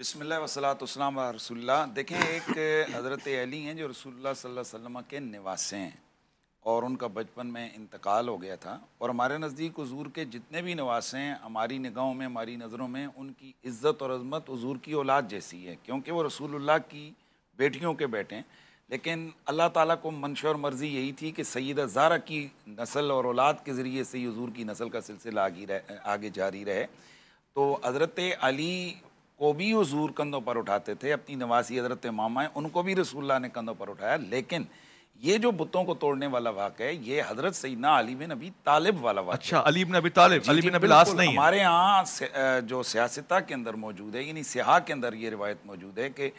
बसमिल वसलातम रसोल्ला देखें एक हज़रत अली हैं जो रसोल्ला वसम के निवासे हैं और उनका बचपन में इंतकाल हो गया था और हमारे नज़दीक हजूर के जितने भी नवासे हैं हमारी निगाहों में हमारी नज़रों में उनकी इज़्ज़त और अजमत हजूर की औलाद जैसी है क्योंकि वो रसूलुल्लाह की बेटियों के बेटे हैं लेकिन अल्लाह ताला को मंशा और मर्ज़ी यही थी कि सैद ज़ारा की नस्ल और औलाद के ज़रिए से हजूर की नस्ल का सिलसिला आगे आगे जारी रहे तो हज़रत अली को भी हजूर कंधों पर उठाते थे अपनी नवासी हजरत मामा हैं उनको भी रसूल्ला ने कंधों पर उठाया लेकिन ये जो बुतों को तोड़ने वाला वाक़ है ये हजरत सईदना अली बिन अभी तालिब वाला वाक़ अच्छा अली बिन अभी तालिब अली बिन अभी लास नहीं हमारे यहाँ जो सियासता के अंदर मौजूद है यानी सिहा के अंदर ये रिवायत मौजूद है कि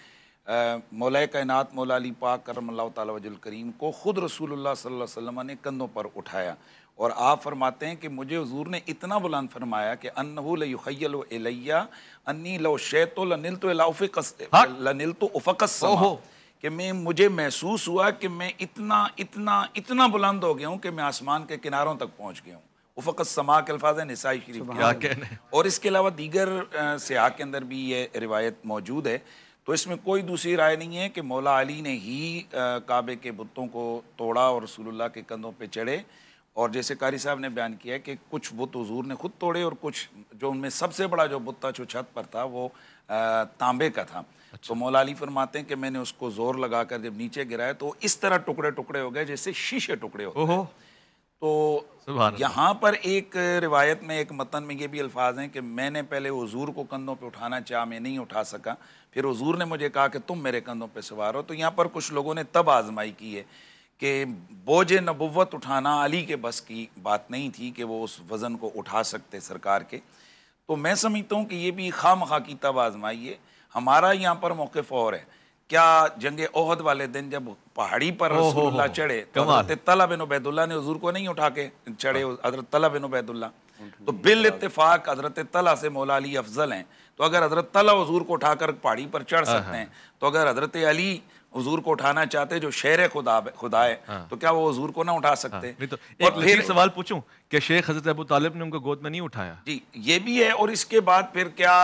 मौल कायनात मौला अली पाक करम अल्लाह तजुल करीम को ख़ुद रसूल सल्ला अलैहि ने कंधों पर उठाया और आप फरमाते हैं कि मुझे हजूर ने इतना बुलंद फरमाया कि अन्नहुलैया अन्नी लो शैतुल लनिल तो उफ़कस कि मैं मुझे महसूस हुआ कि मैं इतना इतना इतना बुलंद हो गया हूँ कि मैं आसमान के किनारों तक पहुँच गया हूँ उफ़त समा के अल्फाज नसाई शरीफ और इसके अलावा दीगर सयाह के अंदर भी ये रिवायत मौजूद है तो इसमें कोई दूसरी राय नहीं है कि मौला अली ने ही काबे के बुतों को तोड़ा और रसूलुल्लाह के कंधों पर चढ़े और जैसे कारी साहब ने बयान किया कि कुछ बुत हजूर ने खुद तोड़े और कुछ जो उनमें सबसे बड़ा जो बुत था जो छत पर था वो तांबे का था अच्छा। तो मौलाली फरमाते हैं कि मैंने उसको जोर लगा कर जब नीचे गिराया तो इस तरह टुकड़े टुकड़े हो गए जैसे शीशे टुकड़े हो गए तो यहाँ पर एक रिवायत में एक मतन में ये भी अल्फाज हैं कि मैंने पहले हजूर को कंधों पर उठाना चाह मैं नहीं उठा सका फिर हजूर ने मुझे कहा कि तुम मेरे कंधों पर सवार हो तो यहाँ पर कुछ लोगों ने तब आजमाई की है कि बोझ नबुवत उठाना अली के बस की बात नहीं थी कि वो उस वज़न को उठा सकते सरकार के तो मैं समझता हूँ कि ये भी खाम खा की तब आजमाइए हमारा यहाँ पर मौके और है क्या जंगे ओहद वाले दिन जब पहाड़ी पर रसूलुल्लाह चढ़े तो हजरत तला बिन उबैदुल्ला ने हजूर को नहीं उठा के चढ़े हाँ। हजरत तला बिन उबैदुल्ला तो बिल इतफाक हजरत तला से मौला अली अफजल हैं तो अगर हजरत तला हजूर को उठाकर पहाड़ी पर चढ़ हाँ, सकते हाँ। हैं तो अगर हजरत अली हजूर को उठाना चाहते जो शेर खुदा खुदा है हाँ। तो क्या वो हजूर को ना उठा हाँ। सकते हाँ। नहीं तो एक और फिर सवाल पूछूं कि शेख हजरत अबू तालिब ने उनको गोद में नहीं उठाया जी ये भी है और इसके बाद फिर क्या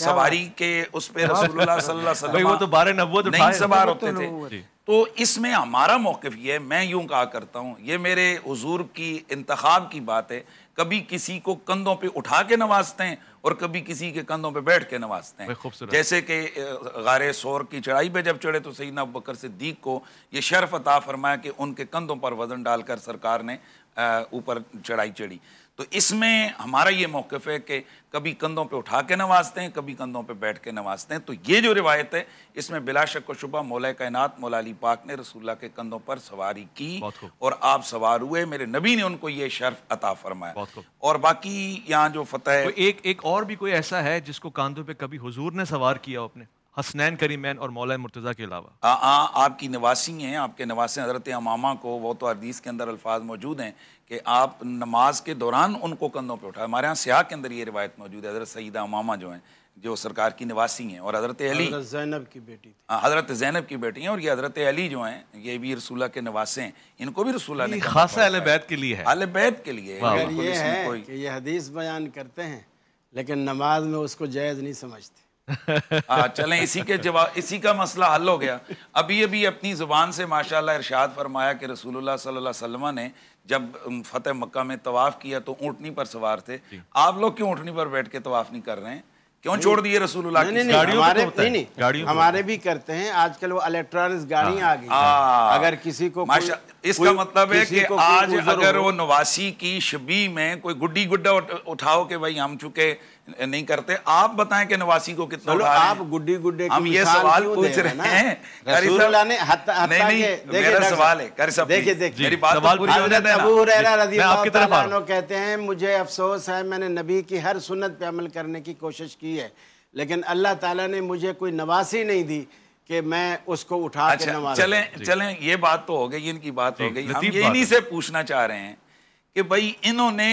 सवारी के उस पे वो तो बारह नब्बे तो नहीं सवार तो होते थे तो इसमें हमारा मौकफ ये है मैं यूं कहा करता हूँ ये मेरे हजूर की इंतखब की बात है कभी किसी को कंधों पे उठा के नवाजते हैं और कभी किसी के कंधों पे बैठ के नवाजते हैं जैसे कि गारे शोर की चढ़ाई पे जब चढ़े तो सही सईदना बकर सिद्दीक को ये शर्फ अता फरमाया कि उनके कंधों पर वजन डालकर सरकार ने ऊपर चढ़ाई चढ़ी तो इसमें हमारा ये मौकफ है कि कभी कंधों पे उठा के नवाजते हैं कभी कंधों पे बैठ के नवाजते हैं तो ये जो रिवायत है इसमें बिलाशक व शुबा मौल कायनात मौलाली पाक ने रसूल्ला के कंधों पर सवारी की और आप सवार हुए मेरे नबी ने उनको ये शर्फ अता फरमाया और बाकी यहाँ जो फतेह तो एक, एक और भी कोई ऐसा है जिसको कंधों पर कभी हजूर ने सवार किया अपने हसनैन करीमैन और मौला मुर्तज़ा के अलावा हाँ आपकी नवासी हैं आपके नवासे हज़रत अमामा को वो तो अदीस के अंदर अल्फाज मौजूद हैं कि आप नमाज के दौरान उनको कंधों पर उठाए हमारे यहाँ सयाह के अंदर ये रिवायत मौजूद है हज़रत अमामा जो हैं जो सरकार की निवासी हैं और हज़रत अली जैनब की बेटी थी हाँ, हज़रत जैनब की बेटी हैं और ये हज़रत अली जो हैं ये भी रसूल के नवासे हैं इनको भी रसूला ने खासा अल बैत के लिए अल बैत के लिए ये हदीस बयान करते हैं लेकिन नमाज में उसको जायज़ नहीं समझते आ, चलें इसी के जवाब इसी का मसला हल हो गया अभी अभी अपनी ज़ुबान से माशाल्लाह इरशाद फरमाया कि रसूलुल्लाह सल्लल्लाहु अलैहि वसल्लम ने जब फतेह मक्का में तवाफ़ किया तो ऊँटनी पर सवार थे आप लोग क्यों ऊँटनी पर बैठ के तवाफ़ नहीं कर रहे हैं क्यों छोड़ दिए रसूलुल्लाह नहीं, नहीं, गाड़ियों हमारे तो नहीं, नहीं, हमारे भी करते हैं आजकल वो इलेक्ट्रॉनिक गाड़ियां हाँ। आ गई हाँ। अगर किसी को इसका मतलब है कि आज अगर वो नवासी की शबी में कोई गुड्डी गुड्डा उठाओ कि भाई हम चुके नहीं करते आप बताएं कि नवासी को कितना आप गुड्डी गुड्डे हम ये सवाल पूछ रहे हैं नहीं मेरा सवाल है देखिए देखिए कहते हैं मुझे अफसोस है मैंने नबी की हर सुन्नत पे अमल करने की कोशिश की है लेकिन अल्लाह ताला ने मुझे कोई नवासी नहीं दी कि मैं उसको उठा अच्छा, के चले चले ये बात तो हो गई इनकी बात हो गई हम इन्हीं से पूछना चाह रहे हैं कि भाई इन्होंने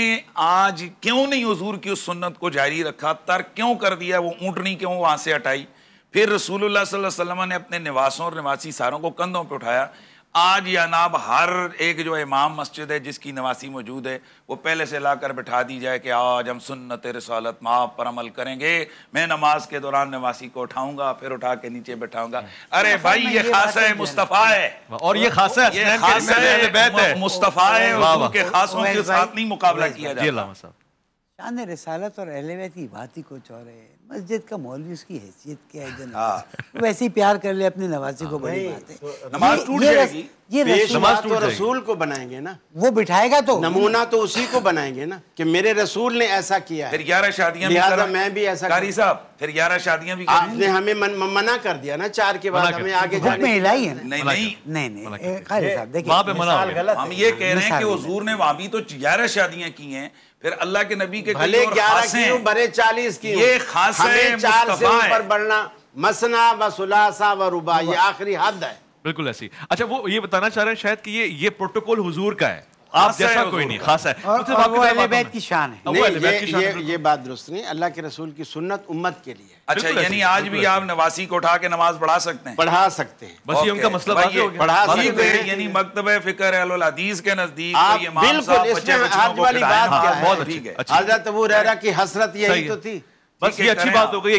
आज क्यों नहीं हजूर की उस सुन्नत को जारी रखा तर क्यों कर दिया वो ऊँटनी क्यों वहां से हटाई फिर रसूल सल्लल्लाहु ने अपने निवासों और निवासी सारों को कंधों पर उठाया आज यह अनाब हर एक जो इमाम मस्जिद है जिसकी नवासी मौजूद है वो पहले से ला कर बैठा दी जाए कि आज हम सुन्नत रसालत माँ पर अमल करेंगे मैं नमाज के दौरान नवासी को उठाऊंगा फिर उठा के नीचे बैठाऊंगा अरे भाई ये खासा है मुस्तफ़ा है और ये खास है मुस्तफ़ा है उनके खासों के साथ नहीं मुकाबला किया जाए रसालत और अहल की बात ही कुछ और है मस्जिद का मौलवी उसकी हैसियत क्या है जनाब हाँ। जनता वैसे ही प्यार कर ले अपने नवाजी को हाँ, बड़ी बात है नमाज टूट जाएगी ये तो रसूल को बनाएंगे ना वो बिठाएगा तो नमूना तो उसी को बनाएंगे ना कि मेरे रसूल ने ऐसा किया फिर ग्यारह शादियां लिहाजा मैं भी ऐसा कारी साहब फिर ग्यारह शादियां भी आपने हमें मना कर दिया ना चार के बाद हमें आगे जाने महिला ही है नहीं नहीं नहीं कारी साहब देखिए हम ये कह रहे हैं कि हजूर ने वहां भी तो ग्यारह शादियां की हैं फिर अल्लाह के नबी के भले ग्यारह चालीस की ये खास हमें चार से ऊपर बढ़ना मसना व सुलासा व रुबा ये आखिरी हद है बिल्कुल ऐसी अच्छा वो ये बताना चाह रहे हैं शायद कि ये ये प्रोटोकॉल हुजूर का है आप जैसा कोई नहीं खास है वो की शान है ये, बात दुरुस्त नहीं अल्लाह के रसूल की सुन्नत उम्मत के लिए अच्छा यानी आज भी आप नवासी को उठा के नमाज पढ़ा सकते हैं पढ़ा सकते हैं बस ये उनका मसला पढ़ा सकते तो हैं यानी मकतब फिक्र हदीस के नजदीक बिल्कुल हाँ, बहुत ठीक है हजरत अबू रहरा की हसरत यही तो थी बस ये अच्छी बात हो गई